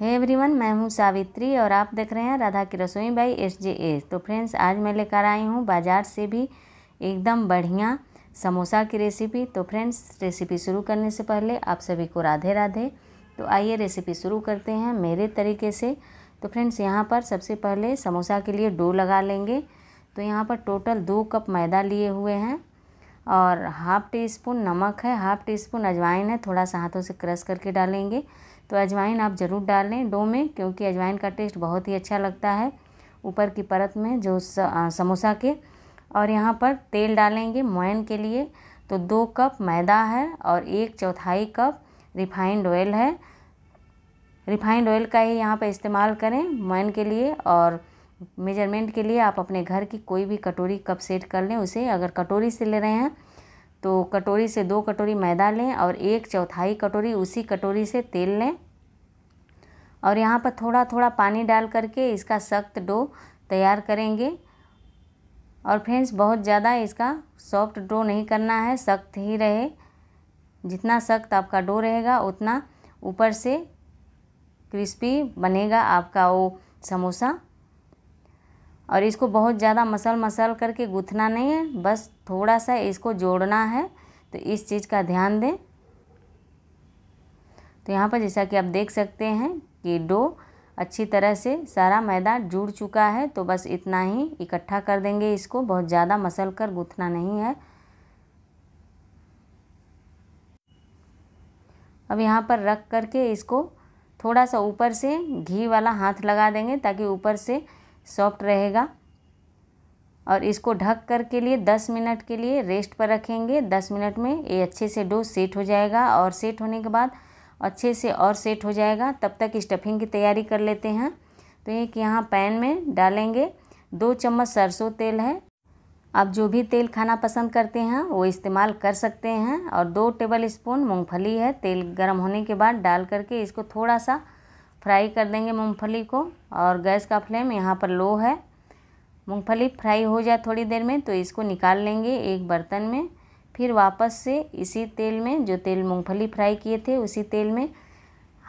every everyone मैं हूँ सावित्री और आप देख रहे हैं राधा की रसोई बाई एस जे एस तो फ्रेंड्स आज मैं लेकर आई हूँ बाज़ार से भी एकदम बढ़िया समोसा की रेसिपी तो फ्रेंड्स रेसिपी शुरू करने से पहले आप सभी को राधे राधे तो आइए रेसिपी शुरू करते हैं मेरे तरीके से तो फ्रेंड्स यहाँ पर सबसे पहले समोसा के लिए डो लगा लेंगे तो यहाँ पर टोटल दो कप मैदा लिए हुए हैं और हाफ़ टी स्पून नमक है हाफ़ टी स्पून अजवाइन है थोड़ा सा हाथों से क्रश करके डालेंगे तो अजवाइन आप ज़रूर डाल लें डो में क्योंकि अजवाइन का टेस्ट बहुत ही अच्छा लगता है ऊपर की परत में जो समोसा के और यहाँ पर तेल डालेंगे मोयन के लिए तो दो कप मैदा है और एक चौथाई कप रिफाइंड ऑयल है रिफाइंड ऑयल का ही यहाँ पर इस्तेमाल करें मोयन के लिए और मेजरमेंट के लिए आप अपने घर की कोई भी कटोरी कप सेट कर लें उसे अगर कटोरी से ले रहे हैं तो कटोरी से दो कटोरी मैदा लें और एक चौथाई कटोरी उसी कटोरी से तेल लें और यहाँ पर थोड़ा थोड़ा पानी डाल करके इसका सख्त डो तैयार करेंगे और फ्रेंड्स बहुत ज़्यादा इसका सॉफ्ट डो नहीं करना है सख्त ही रहे जितना सख्त आपका डो रहेगा उतना ऊपर से क्रिस्पी बनेगा आपका वो समोसा और इसको बहुत ज़्यादा मसल मसल करके गुथना नहीं है बस थोड़ा सा इसको जोड़ना है तो इस चीज़ का ध्यान दें तो यहाँ पर जैसा कि आप देख सकते हैं कि डो अच्छी तरह से सारा मैदा जुड़ चुका है तो बस इतना ही इकट्ठा कर देंगे इसको बहुत ज़्यादा मसल कर गुथना नहीं है अब यहाँ पर रख करके इसको थोड़ा सा ऊपर से घी वाला हाथ लगा देंगे ताकि ऊपर से सॉफ्ट रहेगा और इसको ढक कर के लिए 10 मिनट के लिए रेस्ट पर रखेंगे 10 मिनट में ये अच्छे से डो सेट हो जाएगा और सेट होने के बाद अच्छे से और सेट हो जाएगा तब तक स्टफिंग की तैयारी कर लेते हैं तो एक यहाँ पैन में डालेंगे दो चम्मच सरसों तेल है आप जो भी तेल खाना पसंद करते हैं वो इस्तेमाल कर सकते हैं और दो टेबल स्पून मूँगफली है तेल गर्म होने के बाद डाल करके इसको थोड़ा सा फ्राई कर देंगे मूंगफली को और गैस का फ्लेम यहाँ पर लो है मूंगफली फ्राई हो जाए थोड़ी देर में तो इसको निकाल लेंगे एक बर्तन में फिर वापस से इसी तेल में जो तेल मूंगफली फ्राई किए थे उसी तेल में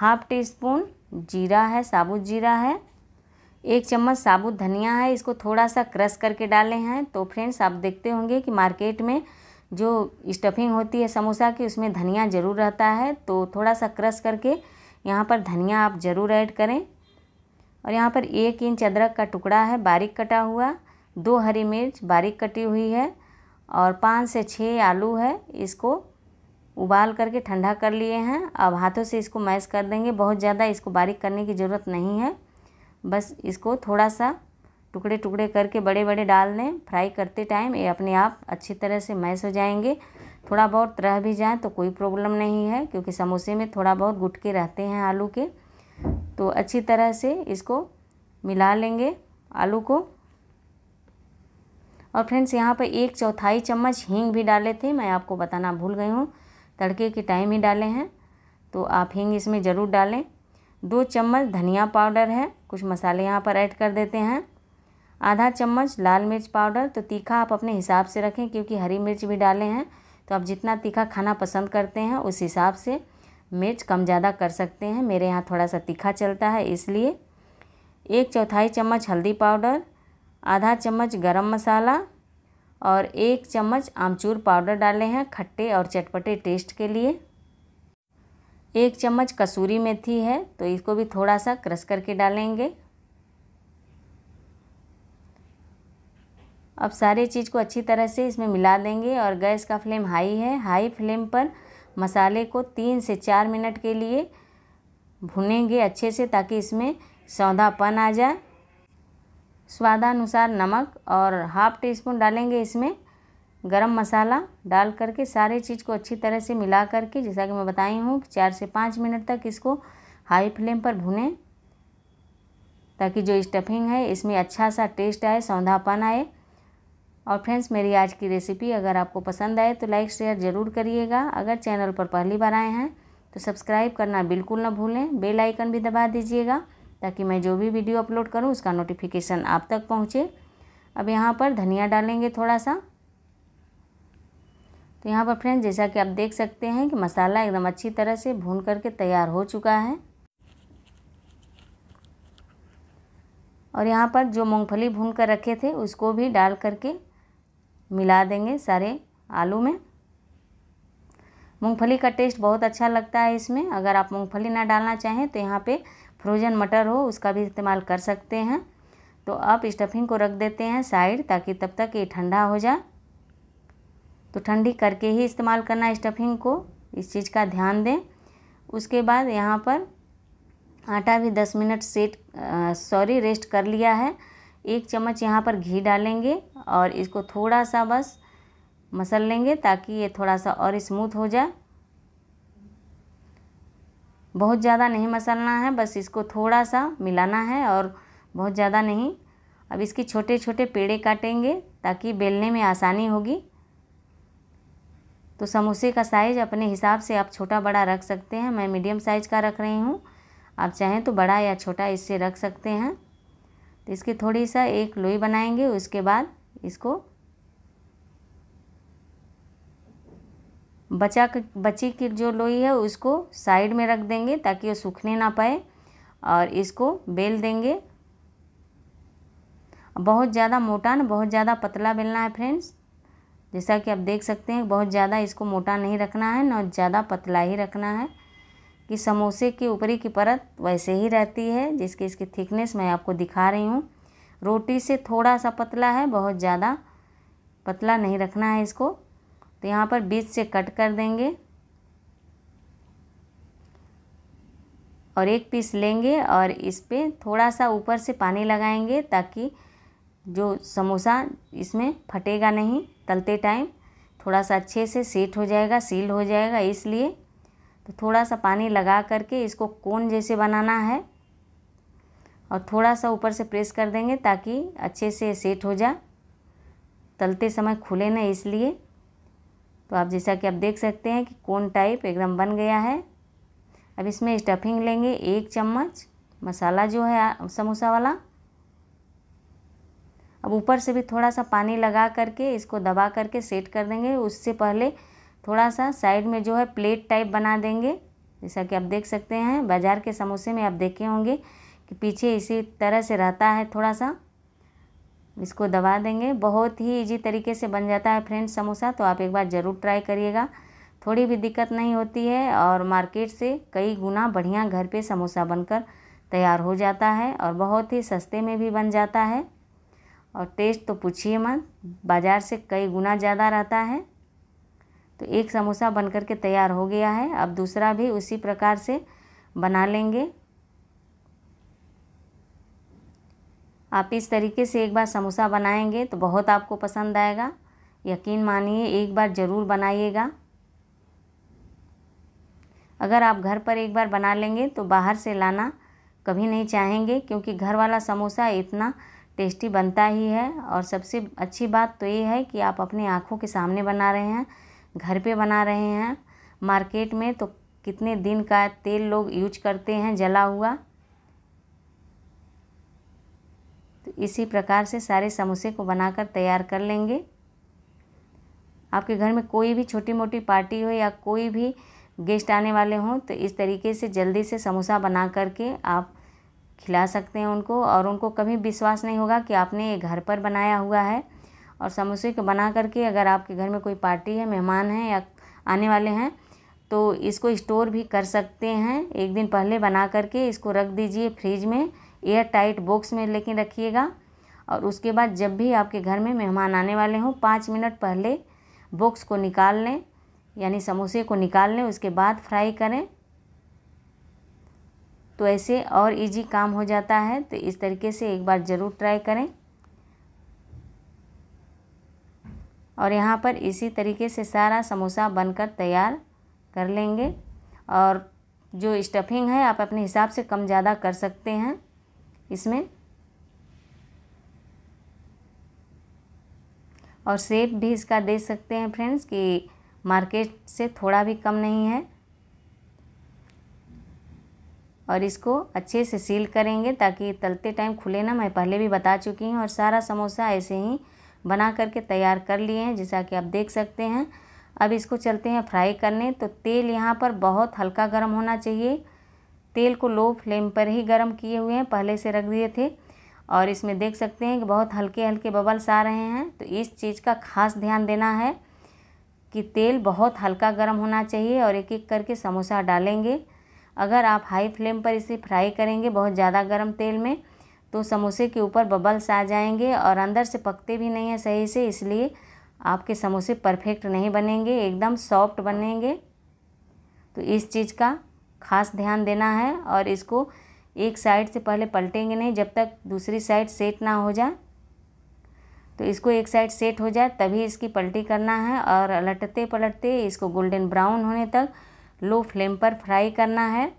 हाफ टी स्पून जीरा है साबुत जीरा है एक चम्मच साबुत धनिया है इसको थोड़ा सा क्रश करके डाले हैं तो फ्रेंड्स आप देखते होंगे कि मार्केट में जो स्टफिंग होती है समोसा की उसमें धनिया ज़रूर रहता है तो थोड़ा सा क्रश करके यहाँ पर धनिया आप ज़रूर ऐड करें और यहाँ पर एक इंच अदरक का टुकड़ा है बारीक कटा हुआ दो हरी मिर्च बारीक कटी हुई है और पाँच से छः आलू है इसको उबाल करके ठंडा कर लिए हैं अब हाथों से इसको मैश कर देंगे बहुत ज़्यादा इसको बारीक करने की ज़रूरत नहीं है बस इसको थोड़ा सा टुकड़े टुकड़े करके बड़े बड़े डाल दें फ्राई करते टाइम ये अपने आप अच्छी तरह से मैश हो जाएंगे थोड़ा बहुत रह भी जाए तो कोई प्रॉब्लम नहीं है क्योंकि समोसे में थोड़ा बहुत गुटके रहते हैं आलू के तो अच्छी तरह से इसको मिला लेंगे आलू को और फ्रेंड्स यहाँ पर एक चौथाई चम्मच हींग भी डाले थे मैं आपको बताना भूल गई हूँ तड़के के टाइम ही डाले हैं तो आप हींग इसमें ज़रूर डालें दो चम्मच धनिया पाउडर है कुछ मसाले यहाँ पर ऐड कर देते हैं आधा चम्मच लाल मिर्च पाउडर तो तीखा आप अपने हिसाब से रखें क्योंकि हरी मिर्च भी डाले हैं तो आप जितना तीखा खाना पसंद करते हैं उस हिसाब से मिर्च कम ज़्यादा कर सकते हैं मेरे यहाँ थोड़ा सा तीखा चलता है इसलिए एक चौथाई चम्मच हल्दी पाउडर आधा चम्मच गरम मसाला और एक चम्मच आमचूर पाउडर डाले हैं खट्टे और चटपटे टेस्ट के लिए एक चम्मच कसूरी मेथी है तो इसको भी थोड़ा सा क्रश करके डालेंगे अब सारे चीज़ को अच्छी तरह से इसमें मिला देंगे और गैस का फ्लेम हाई है हाई फ्लेम पर मसाले को तीन से चार मिनट के लिए भुनेंगे अच्छे से ताकि इसमें सौदापन आ जाए स्वादानुसार नमक और हाफ टी स्पून डालेंगे इसमें गरम मसाला डाल करके सारे चीज़ को अच्छी तरह से मिला करके जैसा कि मैं बताई हूँ चार से पाँच मिनट तक इसको हाई फ्लेम पर भुने ताकि जो स्टफिंग है इसमें अच्छा सा टेस्ट आए सौधापन आए और फ्रेंड्स मेरी आज की रेसिपी अगर आपको पसंद आए तो लाइक शेयर ज़रूर करिएगा अगर चैनल पर पहली बार आए हैं तो सब्सक्राइब करना बिल्कुल ना भूलें बेल आइकन भी दबा दीजिएगा ताकि मैं जो भी वीडियो अपलोड करूं उसका नोटिफिकेशन आप तक पहुंचे अब यहाँ पर धनिया डालेंगे थोड़ा सा तो यहाँ पर फ्रेंड्स जैसा कि आप देख सकते हैं कि मसाला एकदम अच्छी तरह से भून करके तैयार हो चुका है और यहाँ पर जो मूंगफली भून कर रखे थे उसको भी डाल करके मिला देंगे सारे आलू में मूंगफली का टेस्ट बहुत अच्छा लगता है इसमें अगर आप मूंगफली ना डालना चाहें तो यहाँ पे फ्रोज़न मटर हो उसका भी इस्तेमाल कर सकते हैं तो आप स्टफिंग को रख देते हैं साइड ताकि तब तक ये ठंडा हो जाए तो ठंडी करके ही इस्तेमाल करना स्टफिंग को इस चीज़ का ध्यान दें उसके बाद यहाँ पर आटा भी दस मिनट सेट सॉरी रेस्ट कर लिया है एक चम्मच यहाँ पर घी डालेंगे और इसको थोड़ा सा बस मसल लेंगे ताकि ये थोड़ा सा और स्मूथ हो जाए बहुत ज़्यादा नहीं मसलना है बस इसको थोड़ा सा मिलाना है और बहुत ज़्यादा नहीं अब इसके छोटे छोटे पेड़े काटेंगे ताकि बेलने में आसानी होगी तो समोसे का साइज़ अपने हिसाब से आप छोटा बड़ा रख सकते हैं मैं मीडियम साइज़ का रख रही हूँ आप चाहें तो बड़ा या छोटा इससे रख सकते हैं तो इसकी थोड़ी सा एक लोई बनाएंगे उसके बाद इसको बचा बची की जो लोई है उसको साइड में रख देंगे ताकि वो सूखने ना पाए और इसको बेल देंगे बहुत ज़्यादा मोटा ना बहुत ज़्यादा पतला बेलना है फ्रेंड्स जैसा कि आप देख सकते हैं बहुत ज़्यादा इसको मोटा नहीं रखना है ना ज़्यादा पतला ही रखना है कि समोसे की ऊपरी की परत वैसे ही रहती है जिसकी इसकी थिकनेस मैं आपको दिखा रही हूँ रोटी से थोड़ा सा पतला है बहुत ज़्यादा पतला नहीं रखना है इसको तो यहाँ पर बीच से कट कर देंगे और एक पीस लेंगे और इस पर थोड़ा सा ऊपर से पानी लगाएंगे ताकि जो समोसा इसमें फटेगा नहीं तलते टाइम थोड़ा सा अच्छे से सेट हो जाएगा सील हो जाएगा इसलिए तो थोड़ा सा पानी लगा करके इसको कोन जैसे बनाना है और थोड़ा सा ऊपर से प्रेस कर देंगे ताकि अच्छे से सेट हो जाए तलते समय खुले ना इसलिए तो आप जैसा कि आप देख सकते हैं कि कोन टाइप एकदम बन गया है अब इसमें स्टफिंग लेंगे एक चम्मच मसाला जो है समोसा वाला अब ऊपर से भी थोड़ा सा पानी लगा करके इसको दबा करके सेट कर देंगे उससे पहले थोड़ा सा साइड में जो है प्लेट टाइप बना देंगे जैसा कि आप देख सकते हैं बाज़ार के समोसे में आप देखे होंगे कि पीछे इसी तरह से रहता है थोड़ा सा इसको दबा देंगे बहुत ही इजी तरीके से बन जाता है फ्रेंड समोसा तो आप एक बार ज़रूर ट्राई करिएगा थोड़ी भी दिक्कत नहीं होती है और मार्केट से कई गुना बढ़िया घर पे समोसा बनकर तैयार हो जाता है और बहुत ही सस्ते में भी बन जाता है और टेस्ट तो पूछिए मत बाज़ार से कई गुना ज़्यादा रहता है तो एक समोसा बनकर के तैयार हो गया है अब दूसरा भी उसी प्रकार से बना लेंगे आप इस तरीके से एक बार समोसा बनाएंगे तो बहुत आपको पसंद आएगा यकीन मानिए एक बार ज़रूर बनाइएगा अगर आप घर पर एक बार बना लेंगे तो बाहर से लाना कभी नहीं चाहेंगे क्योंकि घर वाला समोसा इतना टेस्टी बनता ही है और सबसे अच्छी बात तो ये है कि आप अपनी आँखों के सामने बना रहे हैं घर पे बना रहे हैं मार्केट में तो कितने दिन का तेल लोग यूज करते हैं जला हुआ तो इसी प्रकार से सारे समोसे को बनाकर तैयार कर लेंगे आपके घर में कोई भी छोटी मोटी पार्टी हो या कोई भी गेस्ट आने वाले हों तो इस तरीके से जल्दी से समोसा बना करके आप खिला सकते हैं उनको और उनको कभी विश्वास नहीं होगा कि आपने ये घर पर बनाया हुआ है और समोसे को बना करके अगर आपके घर में कोई पार्टी है मेहमान हैं या आने वाले हैं तो इसको स्टोर भी कर सकते हैं एक दिन पहले बना करके इसको रख दीजिए फ्रिज में एयर टाइट बॉक्स में लेकिन रखिएगा और उसके बाद जब भी आपके घर में मेहमान आने वाले हों पाँच मिनट पहले बॉक्स को निकाल लें यानी समोसे को निकाल लें उसके बाद फ्राई करें तो ऐसे और इजी काम हो जाता है तो इस तरीके से एक बार ज़रूर ट्राई करें और यहाँ पर इसी तरीके से सारा समोसा बनकर तैयार कर लेंगे और जो स्टफिंग है आप अपने हिसाब से कम ज़्यादा कर सकते हैं इसमें और सेप भी इसका दे सकते हैं फ्रेंड्स कि मार्केट से थोड़ा भी कम नहीं है और इसको अच्छे से सील करेंगे ताकि तलते टाइम खुले ना मैं पहले भी बता चुकी हूँ और सारा समोसा ऐसे ही बना करके तैयार कर लिए हैं जैसा कि आप देख सकते हैं अब इसको चलते हैं फ्राई करने तो तेल यहाँ पर बहुत हल्का गर्म होना चाहिए तेल को लो फ्लेम पर ही गर्म किए हुए हैं पहले से रख दिए थे और इसमें देख सकते हैं कि बहुत हल्के हल्के बबल्स आ रहे हैं तो इस चीज़ का खास ध्यान देना है कि तेल बहुत हल्का गर्म होना चाहिए और एक एक करके समोसा डालेंगे अगर आप हाई फ्लेम पर इसे फ्राई करेंगे बहुत ज़्यादा गर्म तेल में तो समोसे के ऊपर बबल्स आ जाएंगे और अंदर से पकते भी नहीं हैं सही से इसलिए आपके समोसे परफेक्ट नहीं बनेंगे एकदम सॉफ्ट बनेंगे तो इस चीज़ का खास ध्यान देना है और इसको एक साइड से पहले पलटेंगे नहीं जब तक दूसरी साइड सेट ना हो जाए तो इसको एक साइड सेट हो जाए तभी इसकी पलटी करना है और अलटते पलटते इसको गोल्डन ब्राउन होने तक लो फ्लेम पर फ्राई करना है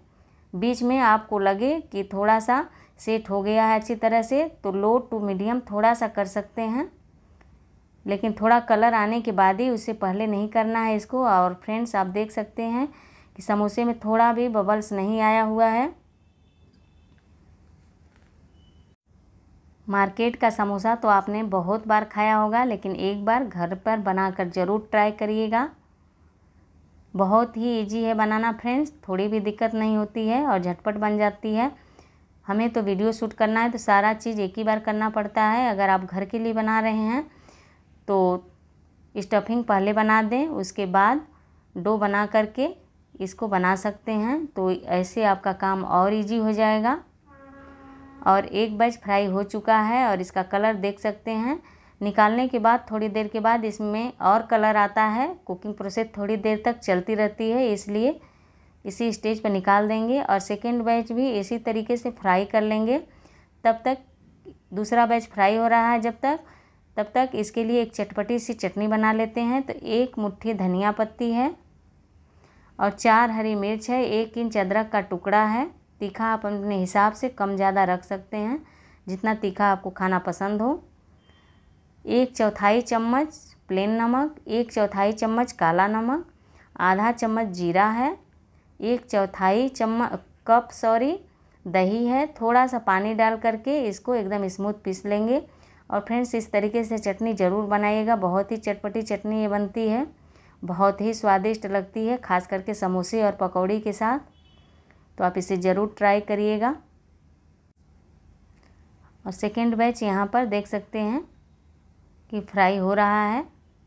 बीच में आपको लगे कि थोड़ा सा सेट हो गया है अच्छी तरह से तो लो टू मीडियम थोड़ा सा कर सकते हैं लेकिन थोड़ा कलर आने के बाद ही उससे पहले नहीं करना है इसको और फ्रेंड्स आप देख सकते हैं कि समोसे में थोड़ा भी बबल्स नहीं आया हुआ है मार्केट का समोसा तो आपने बहुत बार खाया होगा लेकिन एक बार घर पर बनाकर ज़रूर ट्राई करिएगा बहुत ही इजी है बनाना फ्रेंड्स थोड़ी भी दिक्कत नहीं होती है और झटपट बन जाती है हमें तो वीडियो शूट करना है तो सारा चीज़ एक ही बार करना पड़ता है अगर आप घर के लिए बना रहे हैं तो स्टफिंग पहले बना दें उसके बाद डो बना करके इसको बना सकते हैं तो ऐसे आपका काम और इजी हो जाएगा और एक बज फ्राई हो चुका है और इसका कलर देख सकते हैं निकालने के बाद थोड़ी देर के बाद इसमें और कलर आता है कुकिंग प्रोसेस थोड़ी देर तक चलती रहती है इसलिए इसी स्टेज पर निकाल देंगे और सेकेंड बैच भी इसी तरीके से फ्राई कर लेंगे तब तक दूसरा बैच फ्राई हो रहा है जब तक तब तक इसके लिए एक चटपटी सी चटनी बना लेते हैं तो एक मुट्ठी धनिया पत्ती है और चार हरी मिर्च है एक इंच अदरक का टुकड़ा है तीखा आप अपने हिसाब से कम ज़्यादा रख सकते हैं जितना तीखा आपको खाना पसंद हो एक चौथाई चम्मच प्लेन नमक एक चौथाई चम्मच काला नमक आधा चम्मच जीरा है एक चौथाई चम्मच कप सॉरी दही है थोड़ा सा पानी डाल करके इसको एकदम स्मूथ पीस लेंगे और फ्रेंड्स इस तरीके से चटनी ज़रूर बनाइएगा बहुत ही चटपटी चटनी ये बनती है बहुत ही स्वादिष्ट लगती है खास करके समोसे और पकौड़ी के साथ तो आप इसे ज़रूर ट्राई करिएगा और सेकेंड बैच यहाँ पर देख सकते हैं कि फ्राई हो रहा है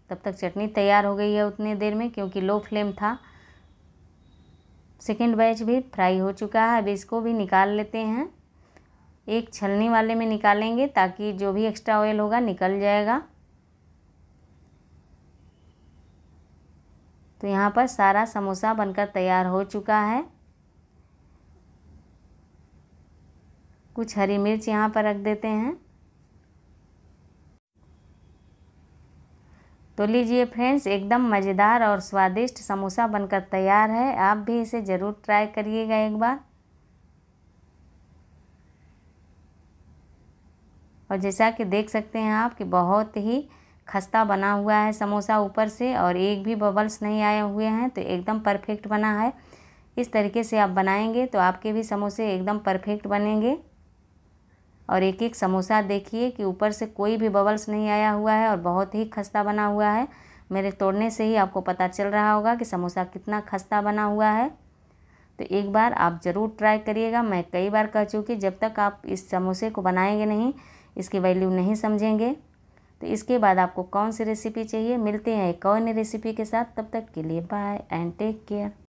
तब तक चटनी तैयार हो गई है उतनी देर में क्योंकि लो फ्लेम था सेकेंड बैच भी फ्राई हो चुका है अब इसको भी निकाल लेते हैं एक छलनी वाले में निकालेंगे ताकि जो भी एक्स्ट्रा ऑयल होगा निकल जाएगा तो यहाँ पर सारा समोसा बनकर तैयार हो चुका है कुछ हरी मिर्च यहाँ पर रख देते हैं तो लीजिए फ्रेंड्स एकदम मज़ेदार और स्वादिष्ट समोसा बनकर तैयार है आप भी इसे ज़रूर ट्राई करिएगा एक बार और जैसा कि देख सकते हैं आप कि बहुत ही खस्ता बना हुआ है समोसा ऊपर से और एक भी बबल्स नहीं आए हुए हैं तो एकदम परफेक्ट बना है इस तरीके से आप बनाएंगे तो आपके भी समोसे एकदम परफेक्ट बनेंगे और एक एक समोसा देखिए कि ऊपर से कोई भी बबल्स नहीं आया हुआ है और बहुत ही खस्ता बना हुआ है मेरे तोड़ने से ही आपको पता चल रहा होगा कि समोसा कितना खस्ता बना हुआ है तो एक बार आप ज़रूर ट्राई करिएगा मैं कई बार कह चुकी जब तक आप इस समोसे को बनाएंगे नहीं इसकी वैल्यू नहीं समझेंगे तो इसके बाद आपको कौन सी रेसिपी चाहिए मिलते हैं एक और नई रेसिपी के साथ तब तक के लिए बाय एंड टेक केयर